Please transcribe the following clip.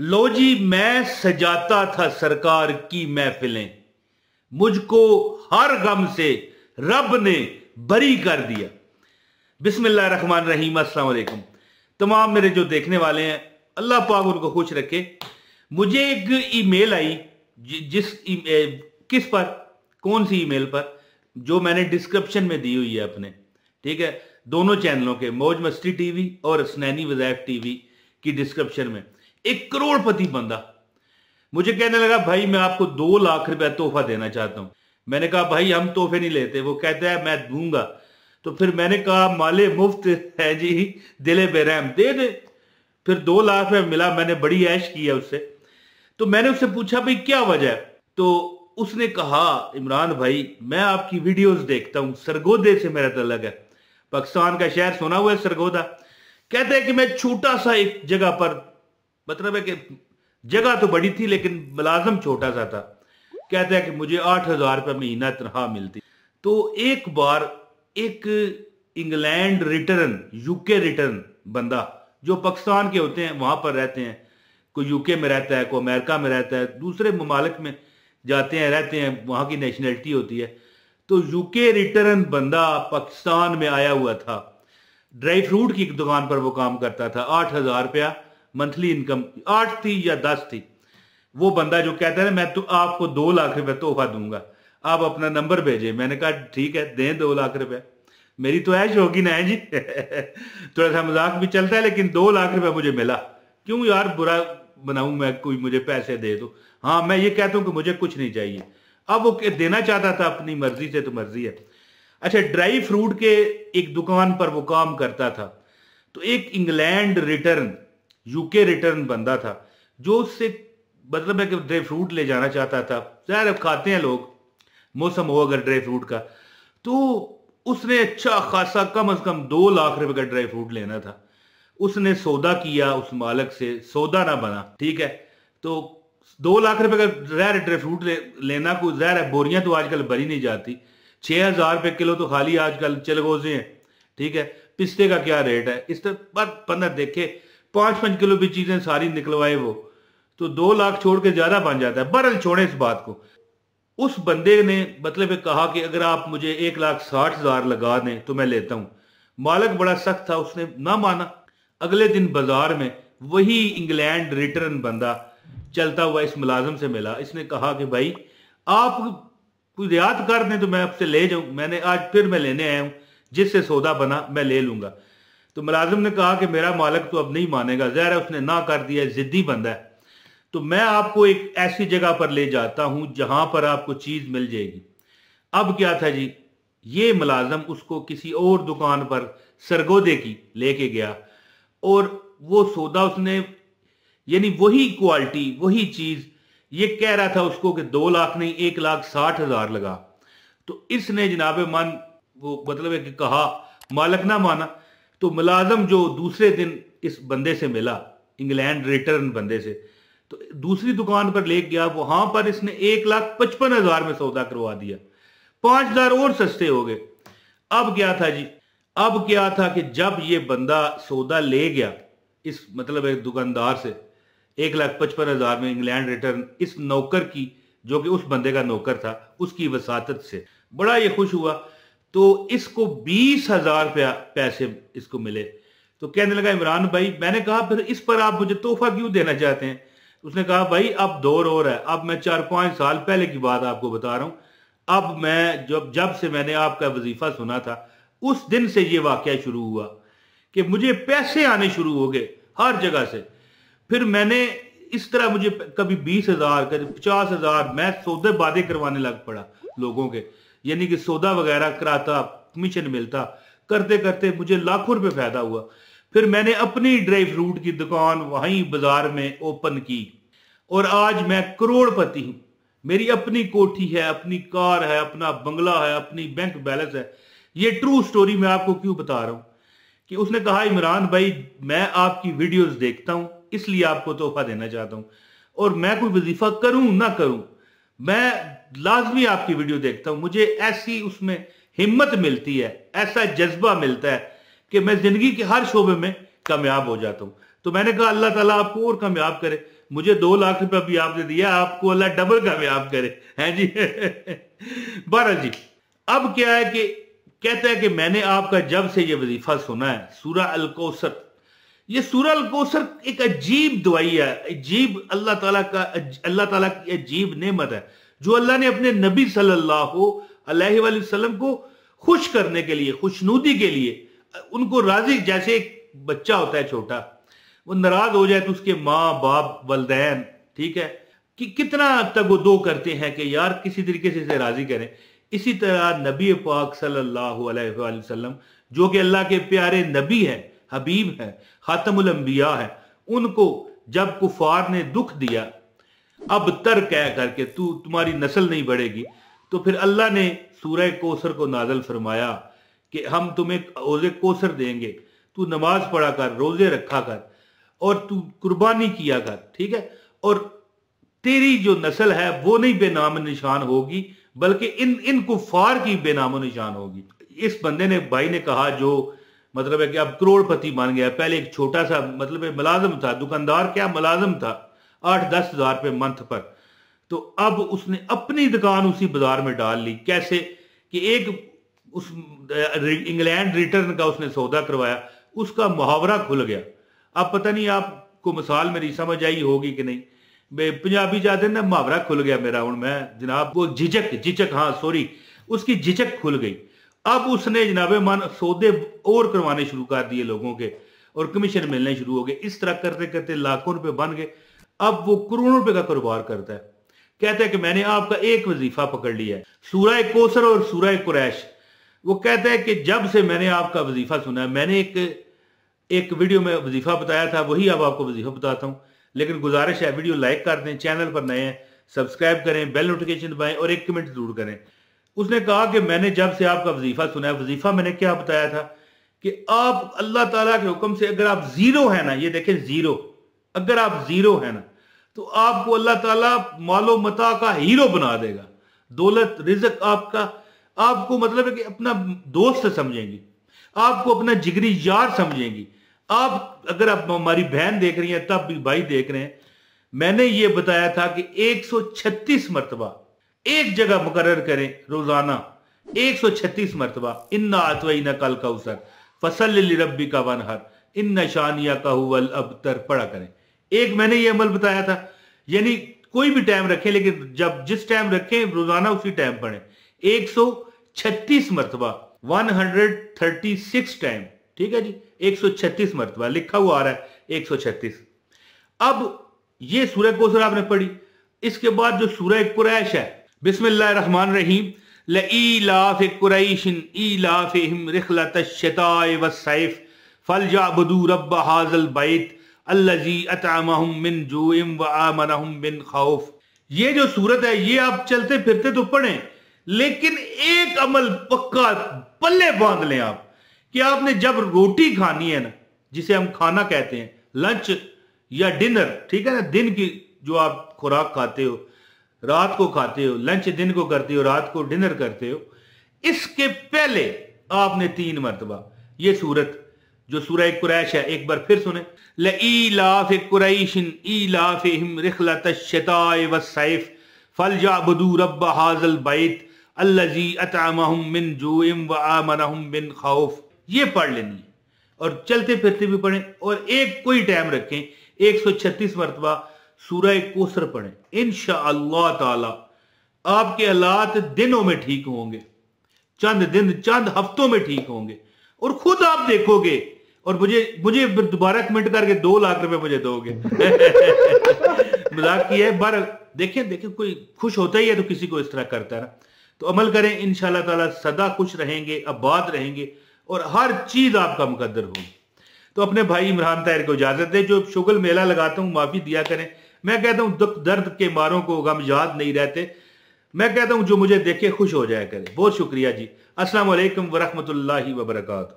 लो जी मैं सजाता था सरकार की महफिलें मुझको हर गम से रब ने बरी कर दिया बिस्मिल्ल रहमान रहीम अस्सलाम तमाम मेरे जो देखने वाले हैं अल्लाह पाक उनको खुश रखे मुझे एक ईमेल आई जिस ए, किस पर कौन सी ईमेल पर जो मैंने डिस्क्रिप्शन में दी हुई है अपने ठीक है दोनों चैनलों के मौज मस्ती टीवी और स्नैनी वजैफ टीवी की डिस्क्रिप्शन में एक करोड़पति बंदा मुझे कहने लगा भाई मैं आपको दो लाख रुपया तोहफा देना चाहता हूं मैंने कहा भाई हम तोहफे नहीं लेते वो कहता है मैं दूंगा तो फिर मैंने कहा माले मुफ्त है जी दिले बेरहम दे दे फिर दो लाख में मिला मैंने बड़ी ऐश की है उससे तो मैंने उससे पूछा भाई क्या वजह है तो उसने कहा इमरान भाई मैं आपकी वीडियोस देखता हूं सरगोदे से मेरा तलग है पाकिस्तान का शहर सुना हुआ है सरगोदा कहते हैं कि मैं छोटा सा एक जगह पर मतलब है कि जगह तो बड़ी थी लेकिन मुलाजम छोटा सा था कहता है कि मुझे आठ हजार रुपये महीना तनखा मिलती तो एक बार एक इंग्लैंड रिटर्न यूके रिटर्न बंदा जो पाकिस्तान के होते हैं वहां पर रहते हैं कोई यूके में रहता है कोई अमेरिका में रहता है दूसरे ममालिक में जाते हैं रहते हैं वहां की नेशनैलिटी होती है तो यूके रिटर्न बंदा पाकिस्तान में आया हुआ था ड्राई फ्रूट की दुकान पर वो काम करता था आठ हजार रुपया मंथली इनकम आठ थी या दस थी वो बंदा जो कहता है मैं तो आपको दो लाख रुपए तोहफा दूंगा आप अपना नंबर भेजे मैंने कहा ठीक है दें दो लाख रुपए मेरी तो ऐश होगी ना जी थोड़ा सा मजाक भी चलता है लेकिन दो लाख रुपए मुझे मिला क्यों यार बुरा बनाऊ मैं कोई मुझे पैसे दे दो हाँ मैं ये कहता हूँ कि मुझे कुछ नहीं चाहिए अब वो देना चाहता था अपनी मर्जी से तो मर्जी है अच्छा ड्राई फ्रूट के एक दुकान पर वो काम करता था तो एक इंग्लैंड रिटर्न यूके रिटर्न बंदा था जो उससे मतलब है कि ड्राई फ्रूट ले जाना चाहता था ज़ाहिर खाते हैं लोग मौसम हो अगर ड्राई फ्रूट का तो उसने अच्छा खासा कम अज़ कम दो लाख रुपए का ड्राई फ्रूट लेना था उसने सौदा किया उस मालक से सौदा ना बना ठीक है तो दो लाख रुपए का जहर ड्राई फ्रूट ले, लेना को जहर बोरियां तो आजकल भरी नहीं जाती छः हज़ार रुपये किलो तो खाली आजकल चलगोजे हैं ठीक है पिस्ते का क्या रेट है इस तरह पर पंद्रह देखे पाँच पाँच किलो भी चीज़ें सारी निकलवाए वो तो दो लाख छोड़ के ज़्यादा बन जाता है बरल छोड़े इस बात को उस बंदे ने मतलब कहा कि अगर आप मुझे एक लाख साठ हज़ार लगा दें तो मैं लेता हूँ मालक बड़ा सख्त था उसने ना माना अगले दिन बाजार में वही इंग्लैंड रिटर्न बंदा चलता हुआ इस मुलाजम से मिला इसने कहा कि भाई आप कुछ रियात कर दें तो मैं आपसे ले जाऊं मैंने आज फिर मैं लेने आया हूं जिससे सौदा बना मैं ले लूंगा तो मुलाजिम ने कहा कि मेरा मालिक तो अब नहीं मानेगा जहर उसने ना कर दिया जिद्दी बंदा है तो मैं आपको एक ऐसी जगह पर ले जाता हूं जहां पर आपको चीज मिल जाएगी अब क्या था जी ये मुलाजम उसको किसी और दुकान पर सरगोदे की लेके गया और वो सौदा उसने यानी वही क्वालिटी वही चीज ये कह रहा था उसको कि दो लाख नहीं एक लाख साठ हजार लगा तो इसने जनाब मन वो मतलब है कि कहा मालक ना माना तो मुलाजम जो दूसरे दिन इस बंदे से मिला इंग्लैंड रिटर्न बंदे से तो दूसरी दुकान पर ले गया वहां पर इसने एक लाख पचपन हजार में सौदा करवा दिया पांच हजार और सस्ते हो गए अब क्या था जी अब क्या था कि जब ये बंदा सौदा ले गया इस मतलब एक दुकानदार से एक लाख पचपन हजार में इंग्लैंड रिटर्न इस नौकर की जो कि उस बंदे का नौकर था उसकी वसात से बड़ा ये खुश हुआ तो इसको बीस हजार पैसे इसको मिले तो कहने लगा इमरान भाई मैंने कहा फिर इस पर आप मुझे तोहफा क्यों देना चाहते हैं उसने कहा भाई अब दौर और है अब मैं चार पांच साल पहले की बात आपको बता रहा हूं अब मैं जब जब से मैंने आपका वजीफा सुना था उस दिन से ये वाक्य शुरू हुआ कि मुझे पैसे आने शुरू हो गए हर जगह से फिर मैंने इस तरह मुझे कभी बीस हजार कभी पचास हजार मैं सौदे वादे करवाने लग पड़ा लोगों के यानी कि सौदा वगैरह कराता कमीशन मिलता करते करते मुझे लाखों रुपए फायदा हुआ फिर मैंने अपनी ड्राई फ्रूट की दुकान वहीं बाजार में ओपन की और आज मैं करोड़पति हूं मेरी अपनी कोठी है अपनी कार है अपना बंगला है अपनी बैंक बैलेंस है ये ट्रू स्टोरी मैं आपको क्यों बता रहा हूं कि उसने कहा इमरान भाई मैं आपकी वीडियोस देखता हूं इसलिए आपको तोहफा देना चाहता हूं और मैं कोई वजीफा करूं ना करूं मैं लाजमी आपकी वीडियो देखता हूं मुझे ऐसी उसमें हिम्मत मिलती है ऐसा जज्बा मिलता है कि मैं ज़िंदगी के हर शोबे में कामयाब हो जाता हूं तो मैंने कहा अल्लाह ताला आपको और कामयाब करे मुझे दो लाख रुपया भी आपने दिया आपको अल्लाह डबल कामयाब करे हैं जी बहरहाल जी अब क्या है कि कहता है कि मैंने आपका जब से ये वजीफा सुना है सूरा अलकोसत ये सूरल कोसर एक अजीब दवाई है अजीब अल्लाह ताला का अल्लाह ताला की अजीब नेमत है जो अल्लाह ने अपने नबी सल्लल्लाहु अलैहि वसल्लम को खुश करने के लिए खुशनूदी के लिए उनको राजी जैसे एक बच्चा होता है छोटा वो नाराज हो जाए तो उसके माँ बाप वालदेन ठीक है कि कितना दो करते हैं कि यार किसी तरीके से इसे राजी करें इसी तरह नबी पाक सल्लल्लाहु अलैहि वसल्लम जो कि अल्लाह के प्यारे नबी हैं हबीब है ख़ातमबिया है उनको जब कुफार ने दुख दिया अब तर कह करके तू तु, तुम्हारी नस्ल नहीं बढ़ेगी तो फिर अल्लाह ने सूर्य कोसर को नाजल फरमाया कि हम तुम्हें ओजे कोसर देंगे तू नमाज पढ़ा कर रोजे रखा कर और तू कुर्बानी किया कर ठीक है और तेरी जो नस्ल है वो नहीं बेनाम निशान होगी बल्कि इन इन कुफार की बेनाम निशान होगी इस बंदे ने भाई ने कहा जो मतलब है कि अब करोड़पति बन गया पहले एक छोटा सा मतलब है मुलाजम था दुकानदार क्या मुलाजम था आठ दस हजार रुपये मंथ पर तो अब उसने अपनी दुकान उसी बाजार में डाल ली कैसे कि एक उस इंग्लैंड रिटर्न का उसने सौदा करवाया उसका मुहावरा खुल गया अब पता नहीं आपको मिसाल मेरी समझ आई होगी कि नहीं पंजाबी जाते ना मुहावरा खुल गया मेरा हूं मैं जनाब वो झिझक झिझक हाँ सॉरी उसकी झिझक खुल गई अब उसने जनाब मान सौदे और करवाने शुरू कर दिए लोगों के और कमीशन मिलने शुरू हो गए इस तरह करते करते लाखों रुपए बन गए अब वो करोड़ों रुपए का कारोबार करता है कहता है कि मैंने आपका एक वजीफा पकड़ लिया है सूरह कोसर और सूरा कुरैश वो कहता है कि जब से मैंने आपका वजीफा सुना है मैंने एक एक वीडियो में वजीफा बताया था वही अब आपको वजीफा बताता हूं लेकिन गुजारिश है वीडियो लाइक कर दें चैनल पर नए हैं सब्सक्राइब करें बेल नोटिफिकेशन दबाएं और एक कमेंट जरूर करें उसने कहा कि मैंने जब से आपका वजीफा सुना है वजीफा मैंने क्या बताया था कि आप अल्लाह ताला के हुक्म से अगर आप जीरो हैं ना ये देखें जीरो अगर आप जीरो हैं ना तो आपको अल्लाह ताला मालो मता का हीरो बना देगा दौलत रिजक आपका आपको मतलब है कि अपना दोस्त समझेंगी आपको अपना जिगरी यार समझेंगी आप अगर आप हमारी बहन देख रही हैं तब भी भाई देख रहे हैं मैंने ये बताया था कि एक छत्तीस मरतबा एक जगह मुकर करें रोजाना एक सौ छत्तीस मरतबा इन्ना अतवई न कल कौसर फसल रबी का वन हर इन नशानिया का हुल तर पड़ा करें एक मैंने ये अमल बताया था यानी कोई भी टाइम रखें लेकिन जब जिस टाइम रखें रोजाना उसी टाइम पढ़ें एक सौ छत्तीस मरतबा one hundred thirty six time ठीक है जी एक सौ छत्तीस मरतबा लिखा हुआ आ रहा है एक सौ छत्तीस अब ये सूर्य कोसर आपने पढ़ी इसके बाद जो सूर्य कुरैश है बिसमीम लाफ कुरैशन ईलाफ़िम रखलतशाए वसैफ़ फ़लजाबदू रब हाजल बैत अल्लजी अतामहम मिन जोम व आमनहम मिन खौफ ये जो सूरत है ये आप चलते फिरते तो पढ़ें लेकिन एक अमल पक्का पल्ले बांध लें आप कि आपने जब रोटी खानी है ना जिसे हम खाना कहते हैं लंच या डिनर ठीक है ना दिन की जो आप खुराक खाते हो रात को खाते हो लंच दिन को करते हो रात को डिनर करते हो इसके पहले आपने तीन मरतबा ये सूरत जो सूरह कुरैश है एक बार फिर सुने लाफ कुरैशिन ईलाफ हिम रिखलत बदू रब हाजल बैत अल्लाजी अतामहम मिन जूम व आमनहम खौफ ये पढ़ लेनी है और चलते फिरते भी पढ़ें और एक कोई टाइम रखें एक सौ छत्तीस मरतबा सूरह कोसर पढ़ें इन ताला आपके हालात दिनों में ठीक होंगे चंद दिन चंद हफ्तों में ठीक होंगे और खुद आप देखोगे और मुझे मुझे दोबारा कमेंट करके दो लाख रुपए मुझे दोगे मजाक किया है बार देखें देखें कोई खुश होता ही है तो किसी को इस तरह करता है ना तो अमल करें इन ताला सदा खुश रहेंगे आबाद रहेंगे और हर चीज आपका मुकदर होगी तो अपने भाई इमरान ताहिर को इजाजत दे जो शुगल मेला लगाता हूँ माफी दिया करें मैं कहता हूं दुख दर्द के मारों को गम याद नहीं रहते मैं कहता हूं जो मुझे देखे खुश हो जाया करे बहुत शुक्रिया जी असल वरहमत ला वबरकू